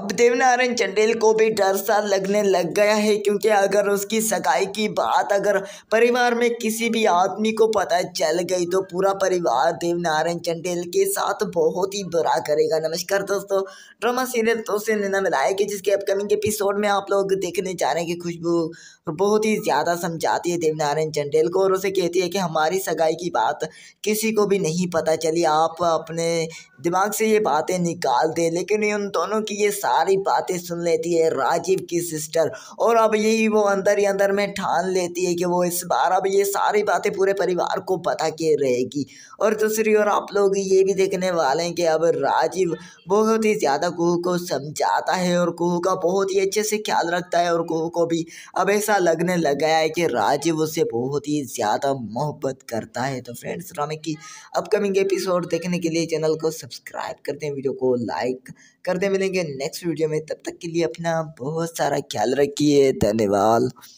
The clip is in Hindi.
अब देवनारायण चंडेल को भी डर सा लगने लग गया है क्योंकि अगर उसकी सगाई की बात अगर परिवार में किसी भी आदमी को पता चल गई तो पूरा परिवार देवनारायण चंडेल के साथ बहुत ही बुरा करेगा नमस्कार दोस्तों ड्रामा सीरियल तो से नैना मिलाया कि जिसके अपकमिंग एपिसोड में आप लोग देखने जा रहे हैं कि खुशबू बहुत ही ज़्यादा समझाती है देवनारायण चंडेल को और उसे कहती है कि हमारी सगाई की बात किसी को भी नहीं पता चली आप अपने दिमाग से ये बातें निकाल दें लेकिन उन दोनों की ये सारी बातें सुन लेती है राजीव की सिस्टर और अब यही वो अंदर ही अंदर में ठान लेती है कि वो इस बार अब ये सारी बातें पूरे परिवार को पता के रहेगी और दूसरी ओर आप लोग ये भी देखने वाले हैं कि अब राजीव बहुत ही ज़्यादा कुहू को समझाता है और कुहू का बहुत ही अच्छे से ख्याल रखता है और कुहू को भी अब ऐसा लगने लग गया है कि राजीव उससे बहुत ही ज़्यादा मोहब्बत करता है तो फ्रेंड्स ड्रामे की अपकमिंग एपिसोड देखने के लिए चैनल को सब्सक्राइब करते हैं वीडियो को लाइक करते मिलेंगे नेक्स्ट नेक्स्ट वीडियो में तब तक के लिए अपना बहुत सारा ख्याल रखिए धन्यवाद